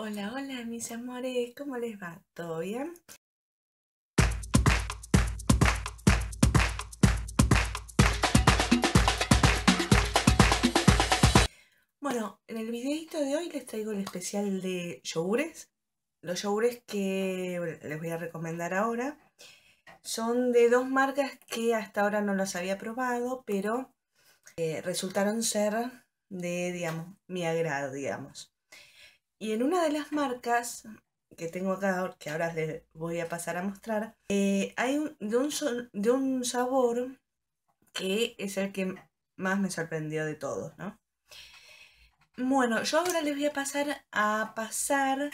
Hola, hola mis amores, ¿cómo les va? ¿Todo bien? Bueno, en el videito de hoy les traigo el especial de yogures. Los yogures que les voy a recomendar ahora son de dos marcas que hasta ahora no los había probado, pero eh, resultaron ser de, digamos, mi agrado, digamos. Y en una de las marcas que tengo acá, que ahora les voy a pasar a mostrar, eh, hay de, un, de un sabor que es el que más me sorprendió de todos, ¿no? Bueno, yo ahora les voy a pasar a pasar,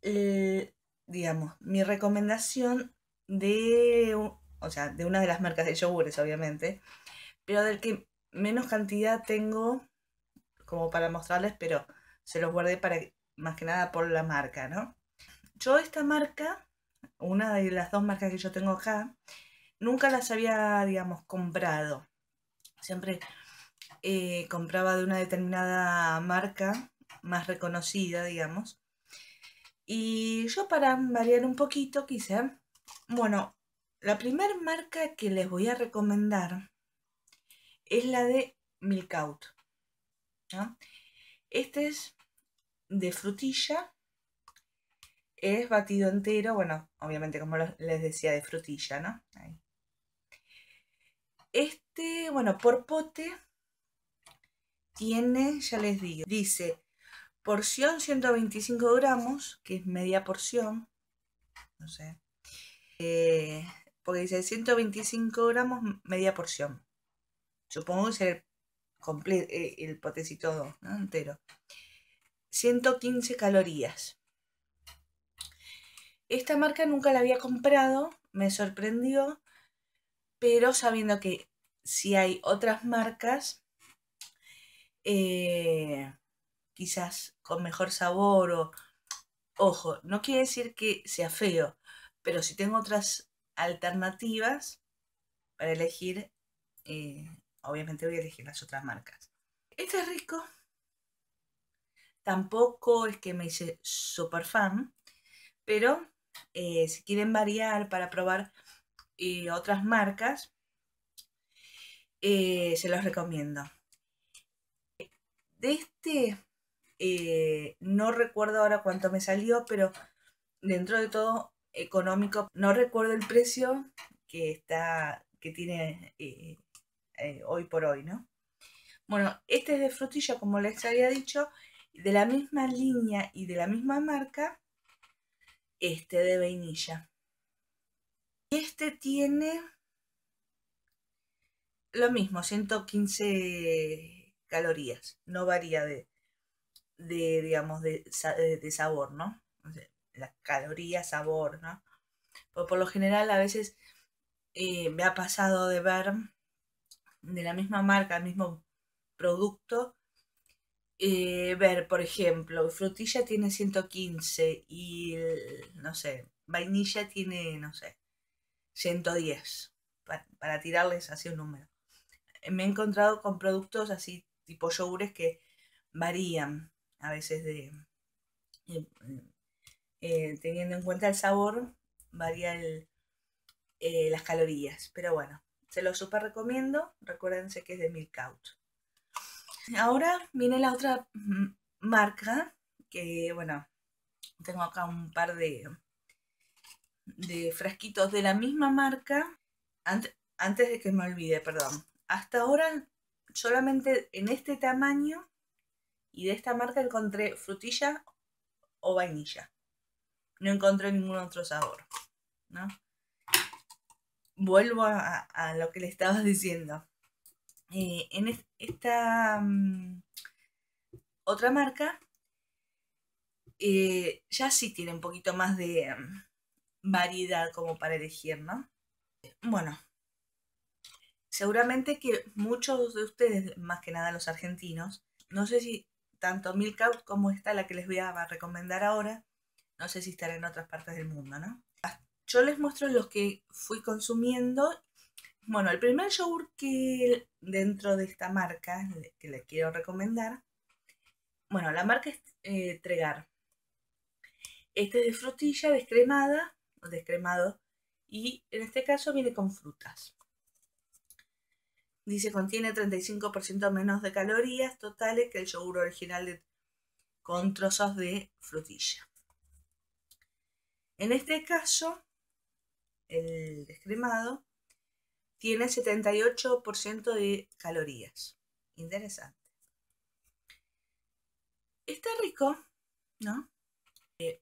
eh, digamos, mi recomendación de, o sea, de una de las marcas de yogures, obviamente, pero del que menos cantidad tengo como para mostrarles, pero se los guardé para más que nada por la marca, ¿no? Yo esta marca, una de las dos marcas que yo tengo acá, nunca las había, digamos, comprado. Siempre eh, compraba de una determinada marca más reconocida, digamos. Y yo para variar un poquito, quizá, bueno, la primera marca que les voy a recomendar es la de Milkout Este es de frutilla. Es batido entero, bueno, obviamente como les decía, de frutilla, ¿no? Este, bueno, por pote tiene, ya les digo, dice porción 125 gramos, que es media porción, no sé, eh, porque dice 125 gramos, media porción. Supongo que es el, eh, el potecito entero. 115 calorías. Esta marca nunca la había comprado, me sorprendió, pero sabiendo que si hay otras marcas, eh, quizás con mejor sabor o... Ojo, no quiere decir que sea feo, pero si tengo otras alternativas para elegir, eh, obviamente voy a elegir las otras marcas. Este es rico, Tampoco es que me hice super fan, pero eh, si quieren variar para probar eh, otras marcas, eh, se los recomiendo. De este, no recuerdo ahora cuánto me salió, pero dentro de todo económico, no recuerdo el precio que está, que tiene hoy por hoy, ¿no? Bueno, este es de frutilla, como les había dicho, de la misma línea y de la misma marca, este de vainilla. Este tiene lo mismo, 115 calorías, no varía de, de digamos, de, de sabor, ¿no? La caloría, sabor, ¿no? por lo general a veces eh, me ha pasado de ver de la misma marca, el mismo producto, eh, ver, por ejemplo, frutilla tiene 115 y, no sé, vainilla tiene, no sé, 110, para, tirarles así un número. Me he encontrado con productos así, tipo yogures que varían a veces de... Eh, eh, teniendo en cuenta el sabor, varía las calorías. Pero bueno, se los super recomiendo. Recuérdense que es de Milk Out. Ahora viene la otra marca que, bueno, tengo acá un par de, de frasquitos de la misma marca. antes de que me olvide, perdón. Hasta ahora solamente en este tamaño y de esta marca encontré frutilla o vainilla. No encontré ningún otro sabor, ¿no? Vuelvo a, a lo que le estaba diciendo. Eh, en esta mm, otra marca eh, ya sí tiene un poquito más de mm, variedad como para elegir, ¿no? Bueno, seguramente que muchos de ustedes, más que nada los argentinos, no sé si tanto Milkout como esta, la que les voy a recomendar ahora, no sé si estará en otras partes del mundo, ¿no? Yo les muestro los que fui consumiendo bueno, el primer yogur que dentro de esta marca que les quiero recomendar, bueno, la marca es eh, Tregar. Este es de frutilla descremada, o descremado, y en este caso viene con frutas. Dice contiene 35% menos de calorías totales que el yogur original con trozos de frutilla. En este caso, el descremado tiene 78% de calorías. Interesante. Está rico, ¿no? Eh,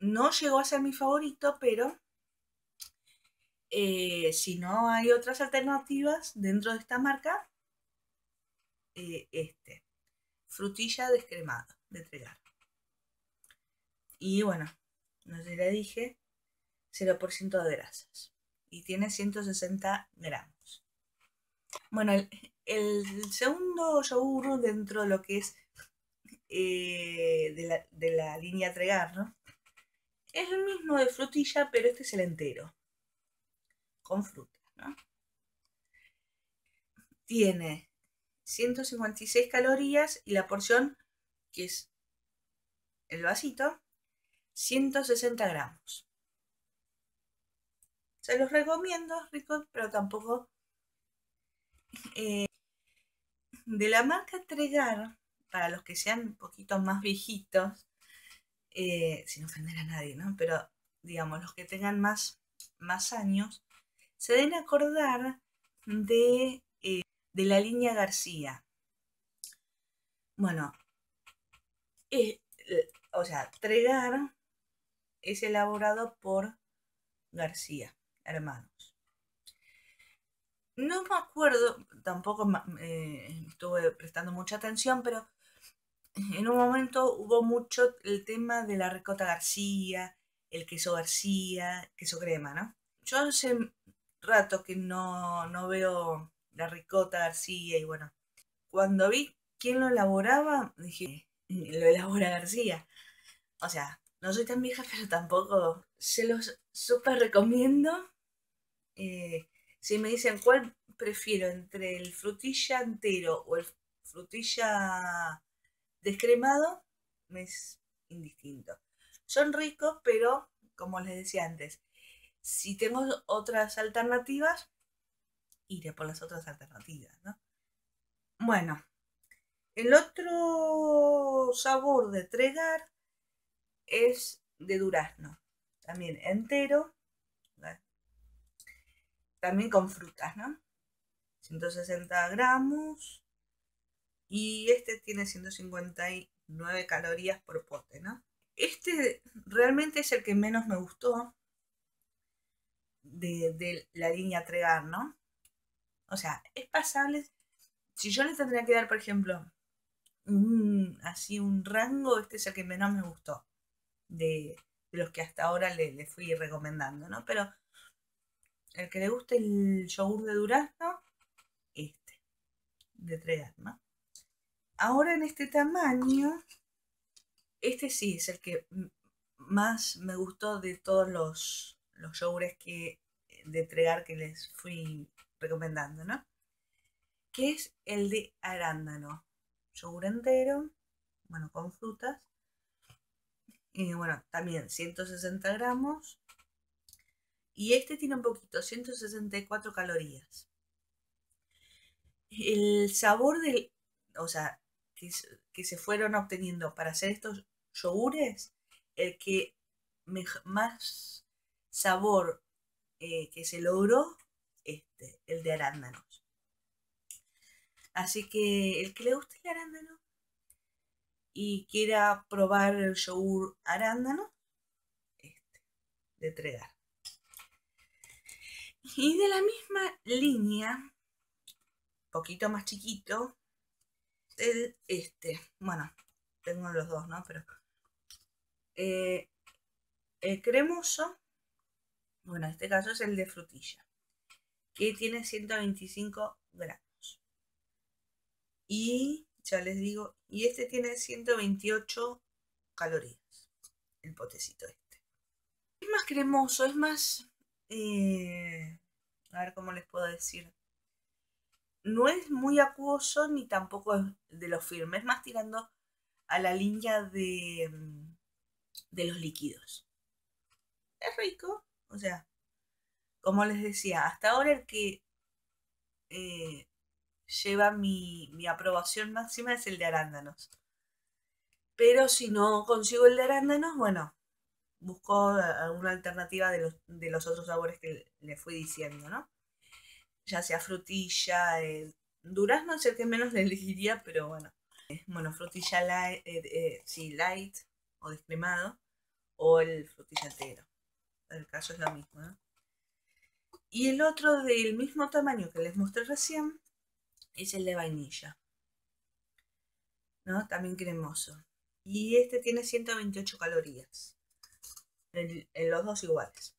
no llegó a ser mi favorito, pero eh, si no hay otras alternativas dentro de esta marca, eh, este, frutilla descremada de entregar. Y bueno, no le dije, 0% de grasas y tiene 160 gramos. Bueno, el, segundo yogur dentro de lo que es eh, de, la, de, la, línea Tregar, ¿no? Es el mismo de frutilla, pero este es el entero, con fruta, ¿no? Tiene 156 calorías y la porción, que es el vasito, 160 gramos. Se los recomiendo, ricos, pero tampoco eh, de la marca Tregar, para los que sean un poquito más viejitos, eh, sin ofender a nadie, ¿no? Pero digamos, los que tengan más, más años, se deben acordar de, eh, la línea García. Bueno, o sea, Tregar es elaborado por García hermanos. No me acuerdo, tampoco eh, estuve prestando mucha atención, pero en un momento hubo mucho el tema de la ricota García, el queso García, queso crema, ¿no? Yo hace rato que no, no veo la ricota García y bueno, cuando vi quién lo elaboraba, dije, mm, lo elabora García. O sea, no soy tan vieja, pero tampoco se los súper recomiendo. Eh, si me dicen cuál prefiero entre el frutilla entero o el frutilla descremado, me es indistinto. Son ricos, pero como les decía antes, si tengo otras alternativas, iré por las otras alternativas, Bueno, el otro sabor de Tregar es de durazno también entero, también con frutas, ¿no? 160 gramos. Y este tiene 159 calorías por pote, ¿no? Este realmente es el que menos me gustó de, la línea Tregar, ¿no? O sea, es pasable. Si yo le tendría que dar, por ejemplo, así un rango, este es el que menos me gustó de, los que hasta ahora les le fui recomendando, ¿no? Pero el que le guste el yogur de durazno, este, de ¿no? Ahora en este tamaño, este sí es el que más me gustó de todos los, yogures que, de Tregar que les fui recomendando, ¿no? Que es el de arándano. Yogur entero, bueno, con frutas bueno, también 160 gramos. Y este tiene un poquito, 164 calorías. El sabor del, o sea, que, se fueron obteniendo para hacer estos yogures, el que más sabor eh, que se logró, este, el de arándanos. Así que el que le guste el arándano, y quiera probar el yogur arándano, este, de Tregar. Y de la misma línea, poquito más chiquito, el, este, bueno, tengo los dos, ¿no? Pero eh, el cremoso, bueno, en este caso es el de frutilla, que tiene 125 gramos. Y ya les digo, y este tiene 128 calorías, el potecito este. Es más cremoso, es más... Eh, a ver cómo les puedo decir. No es muy acuoso ni tampoco es de los firmes es más tirando a la línea de, mm, de los líquidos. Es rico, o sea, como les decía, hasta ahora el que eh, lleva mi, aprobación máxima es el de arándanos. Pero si no consigo el de arándanos, bueno, busco eh, alguna alternativa de los, de los otros sabores que le fui diciendo, ¿no? Ya sea frutilla, eh, durazno sé el que menos le elegiría, pero bueno. Eh, bueno, frutilla light, light o descremado, o el frutilla entero. El caso es lo mismo, ¿no? Y el otro del mismo tamaño que les mostré recién es el de vainilla. ¿No? También cremoso. Y este tiene 128 calorías. En, los dos iguales.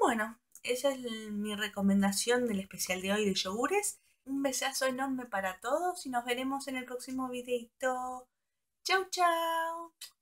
Bueno, esa es mi recomendación del especial de hoy de yogures. Un besazo enorme para todos y nos veremos en el próximo videito. Chau, chau.